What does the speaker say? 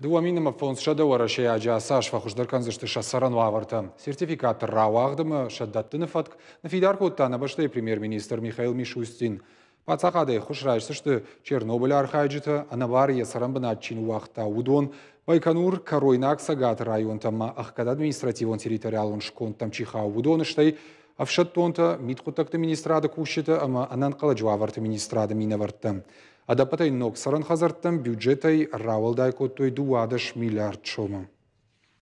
Дуаминама фоншадауара шеяджаса швахушдаркан зыштыша сарануаварта. Сертификат рауагдымы шаддаттыны фатк, нафидаркутта набаштай премьер-министр Михаил Мишустин. Пацахады хушрайшышты Чернобыль архайджыты, анавария сарамбына чин уақытта удон, Байконур, Коройнак, Сагат районтама, ахкад административон территориалын шконттам чиха удоныштай, Афшат тонта митхутакты министрады кушеті, ама анан қала жуаварты министрады минавартты. Адапатай нок саран хазарттан бюджетай равалдай көттой дуадыш миллиард шома.